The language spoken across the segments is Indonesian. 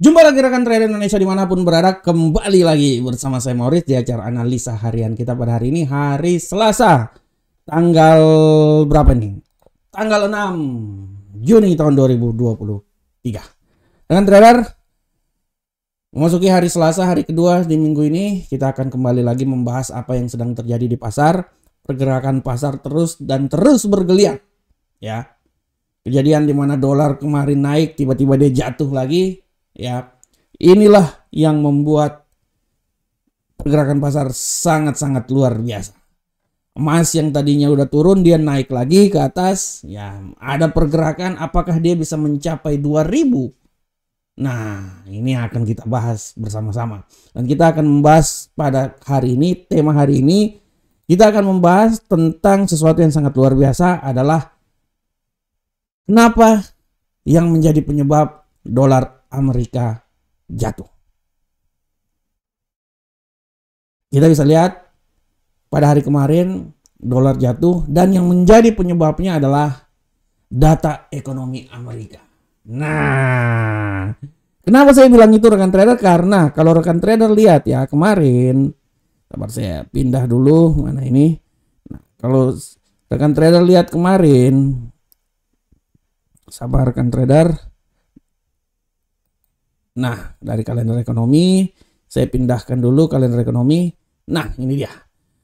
Jumpa lagi rekan trader Indonesia dimanapun berada kembali lagi bersama saya Maurice di acara analisa harian kita pada hari ini hari Selasa tanggal berapa nih? Tanggal 6 Juni tahun 2023. dengan trader memasuki hari Selasa hari kedua di minggu ini kita akan kembali lagi membahas apa yang sedang terjadi di pasar pergerakan pasar terus dan terus bergeliat ya kejadian dimana dolar kemarin naik tiba-tiba dia jatuh lagi Ya, inilah yang membuat pergerakan pasar sangat-sangat luar biasa. Emas yang tadinya udah turun dia naik lagi ke atas. Ya, ada pergerakan apakah dia bisa mencapai 2000? Nah, ini akan kita bahas bersama-sama. Dan kita akan membahas pada hari ini, tema hari ini kita akan membahas tentang sesuatu yang sangat luar biasa adalah kenapa yang menjadi penyebab dolar Amerika jatuh. Kita bisa lihat pada hari kemarin dolar jatuh dan yang menjadi penyebabnya adalah data ekonomi Amerika. Nah, kenapa saya bilang itu rekan trader? Karena kalau rekan trader lihat ya kemarin, sabar saya pindah dulu mana ini. Nah, kalau rekan trader lihat kemarin, sabar rekan trader Nah, dari kalender ekonomi, saya pindahkan dulu kalender ekonomi. Nah, ini dia.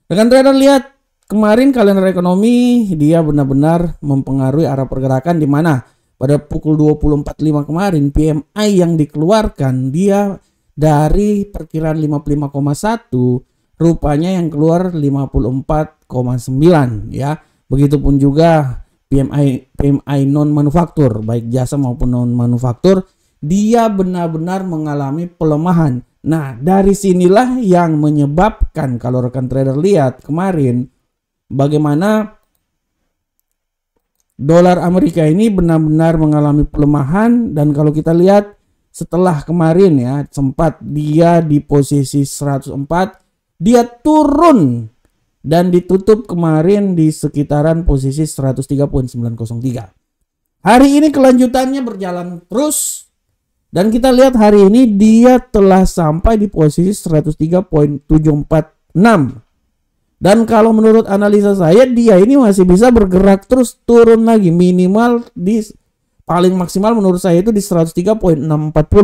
Rekan trader lihat, kemarin kalender ekonomi dia benar-benar mempengaruhi arah pergerakan di mana pada pukul 20.45 kemarin PMI yang dikeluarkan dia dari perkiraan 55,1 rupanya yang keluar 54,9 ya. Begitupun juga PMI PMI non manufaktur baik jasa maupun non manufaktur dia benar-benar mengalami pelemahan. Nah, dari sinilah yang menyebabkan kalau rekan trader lihat kemarin bagaimana dolar Amerika ini benar-benar mengalami pelemahan dan kalau kita lihat setelah kemarin ya sempat dia di posisi 104 dia turun dan ditutup kemarin di sekitaran posisi 103.903. Hari ini kelanjutannya berjalan terus dan kita lihat hari ini dia telah sampai di posisi 103.746. Dan kalau menurut analisa saya dia ini masih bisa bergerak terus turun lagi minimal di paling maksimal menurut saya itu di 103.640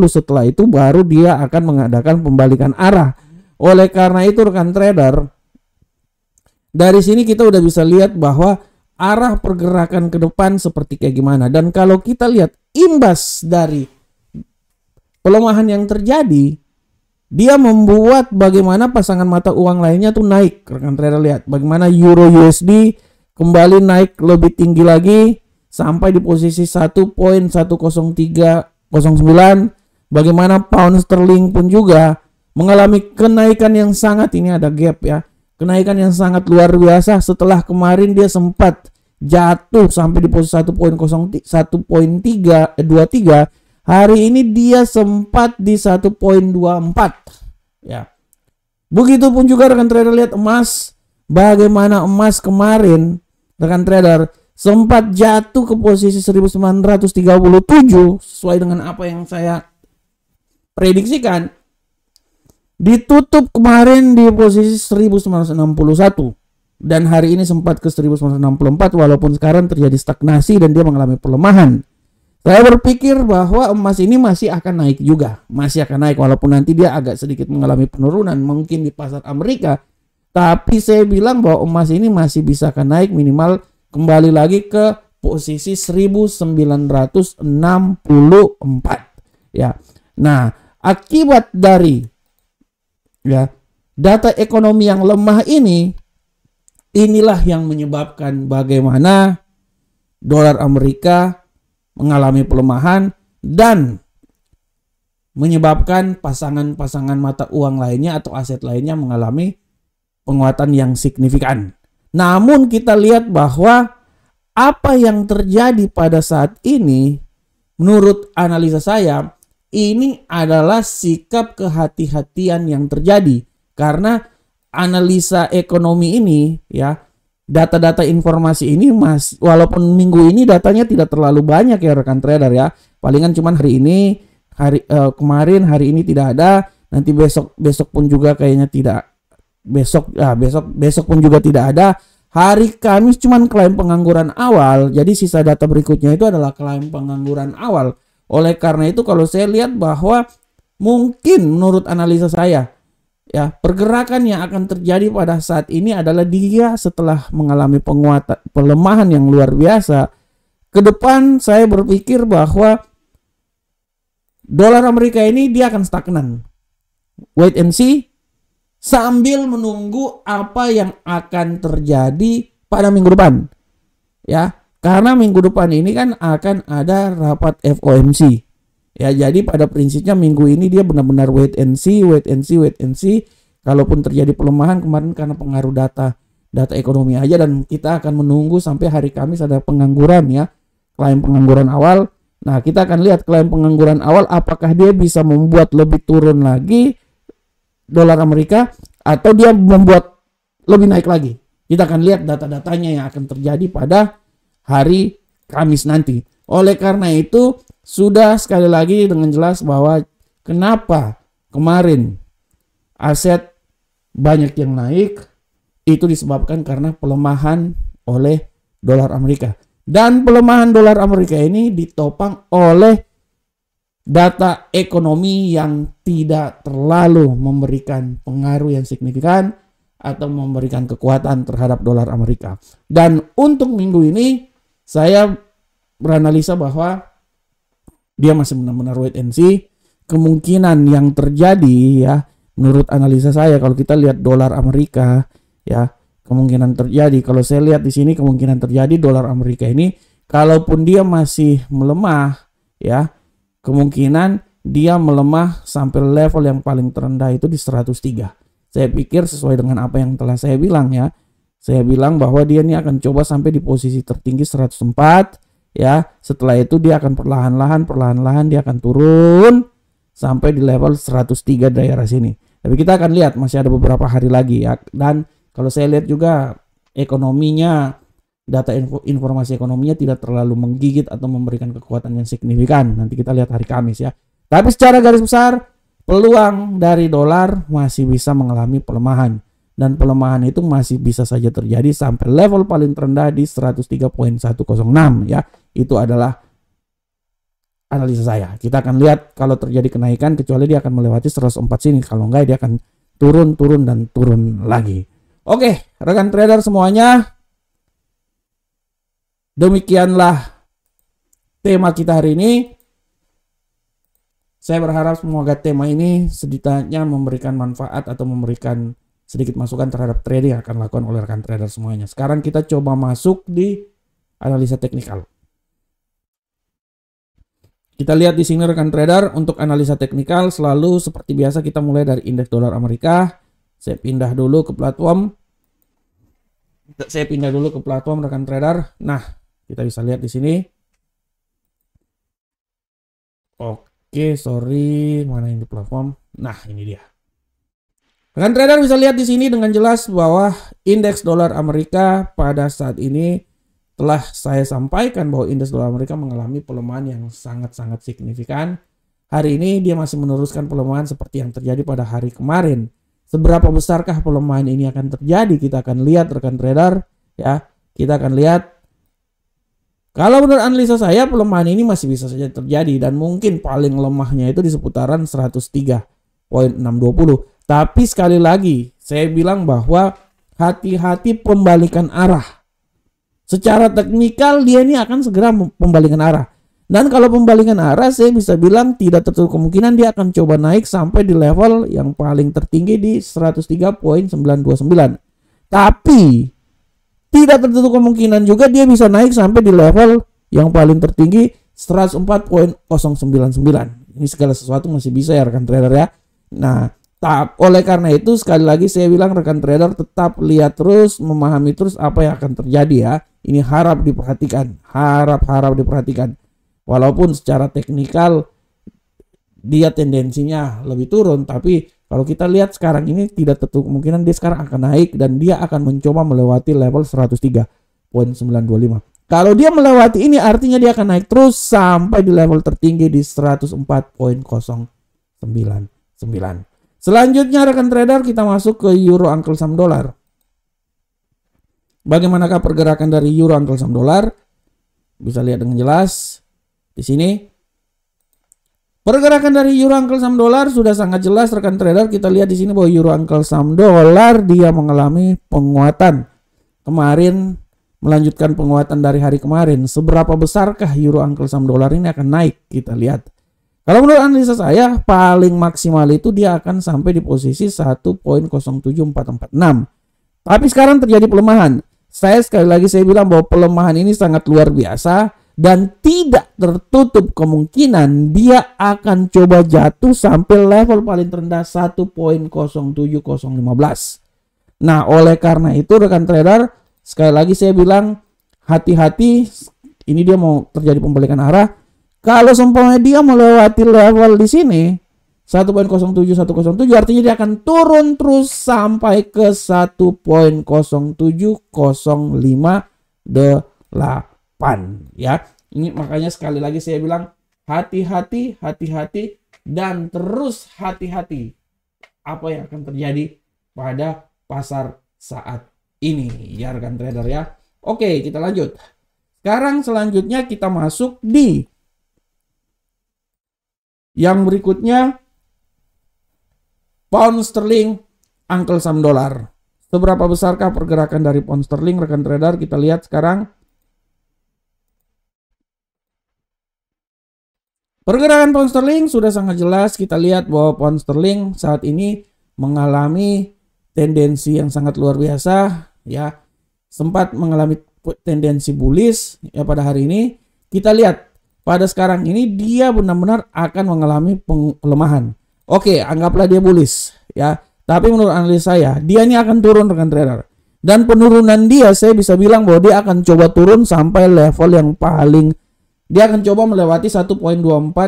setelah itu baru dia akan mengadakan pembalikan arah. Oleh karena itu rekan trader dari sini kita udah bisa lihat bahwa arah pergerakan ke depan seperti kayak gimana dan kalau kita lihat imbas dari pelemahan yang terjadi dia membuat bagaimana pasangan mata uang lainnya tuh naik. Rekan trader lihat bagaimana euro USD kembali naik lebih tinggi lagi sampai di posisi 1.10309. Bagaimana pound sterling pun juga mengalami kenaikan yang sangat ini ada gap ya. Kenaikan yang sangat luar biasa setelah kemarin dia sempat jatuh sampai di posisi 1.0 1.3 23 Hari ini dia sempat di 1.24 ya. Begitupun juga rekan trader lihat emas bagaimana emas kemarin rekan trader sempat jatuh ke posisi 1937 sesuai dengan apa yang saya prediksikan ditutup kemarin di posisi 1961 dan hari ini sempat ke 1964 walaupun sekarang terjadi stagnasi dan dia mengalami pelemahan. Saya berpikir bahwa emas ini masih akan naik juga, masih akan naik walaupun nanti dia agak sedikit mengalami penurunan mungkin di pasar Amerika. Tapi saya bilang bahwa emas ini masih bisa akan naik minimal kembali lagi ke posisi 1964. Ya. Nah, akibat dari ya data ekonomi yang lemah ini inilah yang menyebabkan bagaimana dolar Amerika mengalami pelemahan dan menyebabkan pasangan-pasangan mata uang lainnya atau aset lainnya mengalami penguatan yang signifikan. Namun kita lihat bahwa apa yang terjadi pada saat ini menurut analisa saya ini adalah sikap kehati-hatian yang terjadi karena analisa ekonomi ini ya data-data informasi ini mas walaupun minggu ini datanya tidak terlalu banyak ya rekan trader ya palingan cuman hari ini hari uh, kemarin hari ini tidak ada nanti besok besok pun juga kayaknya tidak besok ya ah, besok besok pun juga tidak ada hari Kamis cuman klaim pengangguran awal jadi sisa data berikutnya itu adalah klaim pengangguran awal oleh karena itu kalau saya lihat bahwa mungkin menurut analisa saya ya pergerakan yang akan terjadi pada saat ini adalah dia setelah mengalami penguatan pelemahan yang luar biasa ke depan saya berpikir bahwa dolar Amerika ini dia akan stagnan wait and see sambil menunggu apa yang akan terjadi pada minggu depan ya karena minggu depan ini kan akan ada rapat FOMC Ya, jadi pada prinsipnya minggu ini dia benar-benar wait and see, wait and see, wait and see. Kalaupun terjadi pelemahan kemarin karena pengaruh data data ekonomi aja dan kita akan menunggu sampai hari Kamis ada pengangguran ya. Klaim pengangguran awal. Nah, kita akan lihat klaim pengangguran awal apakah dia bisa membuat lebih turun lagi dolar Amerika atau dia membuat lebih naik lagi. Kita akan lihat data-datanya yang akan terjadi pada hari Kamis nanti. Oleh karena itu, sudah sekali lagi dengan jelas bahwa kenapa kemarin aset banyak yang naik itu disebabkan karena pelemahan oleh dolar Amerika. Dan pelemahan dolar Amerika ini ditopang oleh data ekonomi yang tidak terlalu memberikan pengaruh yang signifikan atau memberikan kekuatan terhadap dolar Amerika. Dan untuk minggu ini saya beranalisa bahwa dia masih benar-benar wait and see. Kemungkinan yang terjadi ya menurut analisa saya kalau kita lihat dolar Amerika ya kemungkinan terjadi kalau saya lihat di sini kemungkinan terjadi dolar Amerika ini kalaupun dia masih melemah ya kemungkinan dia melemah sampai level yang paling terendah itu di 103. Saya pikir sesuai dengan apa yang telah saya bilang ya. Saya bilang bahwa dia ini akan coba sampai di posisi tertinggi 104 ya setelah itu dia akan perlahan-lahan perlahan-lahan dia akan turun sampai di level 103 daerah sini tapi kita akan lihat masih ada beberapa hari lagi ya dan kalau saya lihat juga ekonominya data info, informasi ekonominya tidak terlalu menggigit atau memberikan kekuatan yang signifikan nanti kita lihat hari Kamis ya tapi secara garis besar peluang dari dolar masih bisa mengalami pelemahan dan pelemahan itu masih bisa saja terjadi sampai level paling terendah di 103.106 ya. Itu adalah analisa saya. Kita akan lihat kalau terjadi kenaikan kecuali dia akan melewati 104 sini. Kalau enggak dia akan turun, turun dan turun lagi. Oke, rekan trader semuanya. Demikianlah tema kita hari ini. Saya berharap semoga tema ini sedikitnya memberikan manfaat atau memberikan sedikit masukan terhadap trading yang akan dilakukan oleh rekan trader semuanya. Sekarang kita coba masuk di analisa teknikal. Kita lihat di sini rekan trader untuk analisa teknikal selalu seperti biasa kita mulai dari indeks dolar Amerika. Saya pindah dulu ke platform. Saya pindah dulu ke platform rekan trader. Nah, kita bisa lihat di sini. Oke, sorry, mana ini platform? Nah, ini dia. Rekan trader bisa lihat di sini dengan jelas bahwa indeks dolar Amerika pada saat ini telah saya sampaikan bahwa indeks dolar Amerika mengalami pelemahan yang sangat-sangat signifikan. Hari ini dia masih meneruskan pelemahan seperti yang terjadi pada hari kemarin. Seberapa besarkah pelemahan ini akan terjadi? Kita akan lihat rekan trader ya. Kita akan lihat kalau menurut analisa saya pelemahan ini masih bisa saja terjadi dan mungkin paling lemahnya itu di seputaran 103.620 tapi sekali lagi, saya bilang bahwa hati-hati pembalikan arah. Secara teknikal dia ini akan segera pembalikan arah. Dan kalau pembalikan arah saya bisa bilang tidak tertutup kemungkinan dia akan coba naik sampai di level yang paling tertinggi di 103.929. Tapi tidak tertutup kemungkinan juga dia bisa naik sampai di level yang paling tertinggi 104.099. Ini segala sesuatu masih bisa ya rekan trader ya. Nah, Tak, Oleh karena itu sekali lagi saya bilang rekan trader tetap lihat terus, memahami terus apa yang akan terjadi ya. Ini harap diperhatikan, harap-harap diperhatikan. Walaupun secara teknikal dia tendensinya lebih turun, tapi kalau kita lihat sekarang ini tidak tentu kemungkinan dia sekarang akan naik dan dia akan mencoba melewati level 103.925. Kalau dia melewati ini artinya dia akan naik terus sampai di level tertinggi di 104.099. Selanjutnya rekan trader kita masuk ke euro angkel saham dolar. Bagaimanakah pergerakan dari euro angkel saham dolar? Bisa lihat dengan jelas di sini. Pergerakan dari euro angkel saham dolar sudah sangat jelas rekan trader kita lihat di sini bahwa euro angkel saham dolar dia mengalami penguatan. Kemarin melanjutkan penguatan dari hari kemarin. Seberapa besarkah euro angkel saham dolar ini akan naik? Kita lihat. Kalau menurut analisa saya paling maksimal itu dia akan sampai di posisi 1.07446. Tapi sekarang terjadi pelemahan. Saya sekali lagi saya bilang bahwa pelemahan ini sangat luar biasa dan tidak tertutup kemungkinan dia akan coba jatuh sampai level paling rendah 1.07015. Nah, oleh karena itu rekan trader sekali lagi saya bilang hati-hati ini dia mau terjadi pembalikan arah kalau sempurna dia melewati level di sini 1.07 107 artinya dia akan turun terus sampai ke 1.07058 ya. Ini makanya sekali lagi saya bilang hati-hati, hati-hati dan terus hati-hati apa yang akan terjadi pada pasar saat ini ya rekan trader ya. Oke, kita lanjut. Sekarang selanjutnya kita masuk di yang berikutnya, pound sterling, Uncle Sam dolar. Seberapa besarkah pergerakan dari pound sterling, rekan trader? Kita lihat sekarang. Pergerakan pound sterling sudah sangat jelas. Kita lihat bahwa pound sterling saat ini mengalami tendensi yang sangat luar biasa, ya. Sempat mengalami tendensi bullish ya pada hari ini. Kita lihat pada sekarang ini dia benar-benar akan mengalami pelemahan. Oke, anggaplah dia bullish ya. Tapi menurut analis saya, dia ini akan turun dengan trader. Dan penurunan dia saya bisa bilang bahwa dia akan coba turun sampai level yang paling dia akan coba melewati 1.24238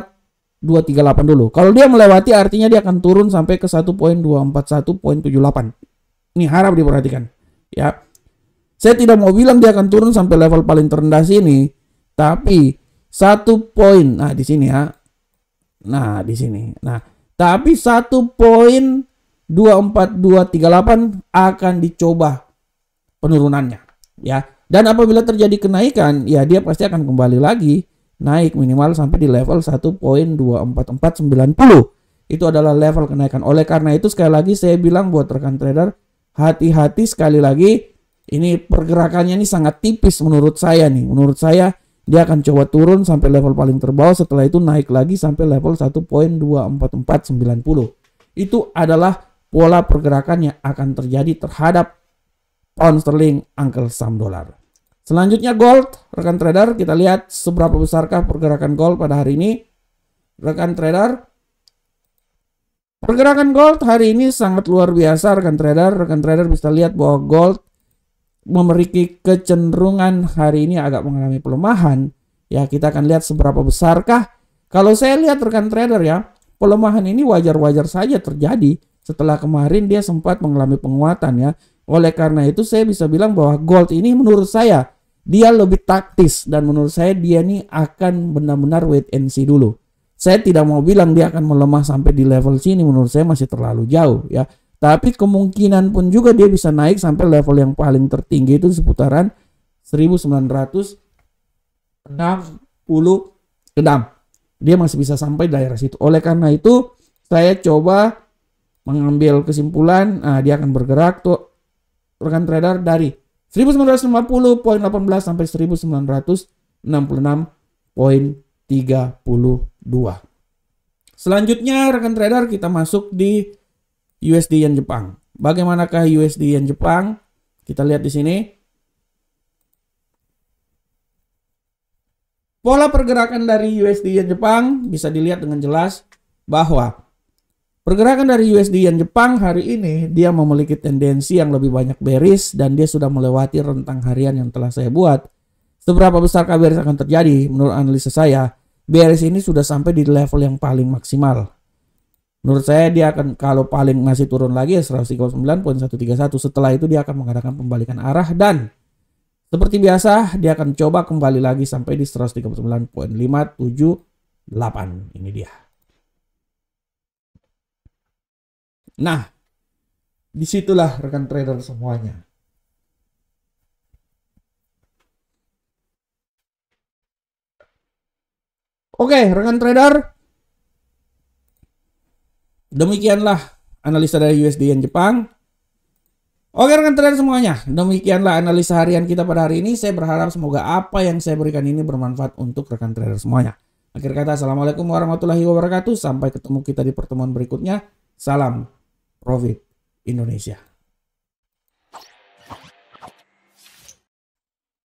dulu. Kalau dia melewati artinya dia akan turun sampai ke 1.241.78. Ini harap diperhatikan ya. Saya tidak mau bilang dia akan turun sampai level paling terendah sini, tapi satu poin. Nah, di sini ya. Nah, di sini. Nah, tapi satu poin dua dua empat tiga delapan akan dicoba penurunannya ya. Dan apabila terjadi kenaikan, ya dia pasti akan kembali lagi naik minimal sampai di level satu poin dua empat empat sembilan puluh. Itu adalah level kenaikan. Oleh karena itu sekali lagi saya bilang buat rekan trader hati-hati sekali lagi ini pergerakannya ini sangat tipis menurut saya nih. Menurut saya dia akan coba turun sampai level paling terbawah, setelah itu naik lagi sampai level 1.24490. Itu adalah pola pergerakan yang akan terjadi terhadap pound sterling Uncle Sam dolar. Selanjutnya gold, rekan trader kita lihat seberapa besarkah pergerakan gold pada hari ini. Rekan trader, pergerakan gold hari ini sangat luar biasa rekan trader. Rekan trader bisa lihat bahwa gold memiliki kecenderungan hari ini agak mengalami pelemahan, ya kita akan lihat seberapa besarkah. Kalau saya lihat rekan trader ya, pelemahan ini wajar-wajar saja terjadi setelah kemarin dia sempat mengalami penguatan ya. Oleh karena itu saya bisa bilang bahwa gold ini menurut saya dia lebih taktis dan menurut saya dia ini akan benar-benar wait and see dulu. Saya tidak mau bilang dia akan melemah sampai di level sini menurut saya masih terlalu jauh ya. Tapi kemungkinan pun juga dia bisa naik sampai level yang paling tertinggi itu seputaran 1966. Dia masih bisa sampai daerah situ. Oleh karena itu, saya coba mengambil kesimpulan nah, dia akan bergerak tuh rekan trader dari 1950.18 sampai 1966.32. Selanjutnya rekan trader kita masuk di USD Yen Jepang. Bagaimanakah USD Yen Jepang? Kita lihat di sini. Pola pergerakan dari USD Yen Jepang bisa dilihat dengan jelas bahwa pergerakan dari USD yang Jepang hari ini dia memiliki tendensi yang lebih banyak bearish dan dia sudah melewati rentang harian yang telah saya buat. Seberapa besar bearish akan terjadi? Menurut analisa saya, bearish ini sudah sampai di level yang paling maksimal Menurut saya dia akan kalau paling masih turun lagi ya 139.131. Setelah itu dia akan mengadakan pembalikan arah dan seperti biasa dia akan coba kembali lagi sampai di 139.578. Ini dia. Nah, disitulah rekan trader semuanya. Oke, rekan trader, Demikianlah analisa dari USD Yen Jepang. Oke rekan trader semuanya, demikianlah analisa harian kita pada hari ini. Saya berharap semoga apa yang saya berikan ini bermanfaat untuk rekan trader semuanya. Akhir kata, Assalamualaikum warahmatullahi wabarakatuh. Sampai ketemu kita di pertemuan berikutnya. Salam Profit Indonesia.